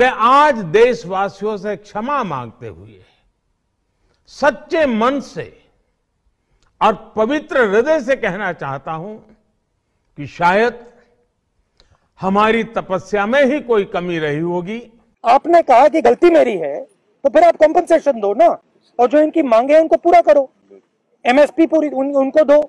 मैं आज देशवासियों से क्षमा मांगते हुए सच्चे मन से और पवित्र हृदय से कहना चाहता हूं कि शायद हमारी तपस्या में ही कोई कमी रही होगी आपने कहा कि गलती मेरी है तो फिर आप कंपनसेशन दो ना और जो इनकी मांगे हैं उनको पूरा करो एमएसपी पूरी उन, उनको दो